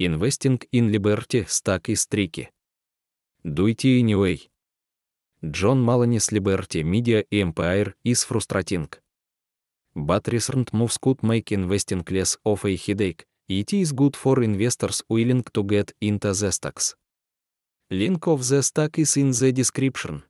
Investing in Liberty, Stack и Стрики. Do it anyway. Джон Малани с Liberty Media и Empire is frustrating. But recent moves could make investing less of a headache. It is good for investors willing to get into the stocks. Link of the stack is in the description.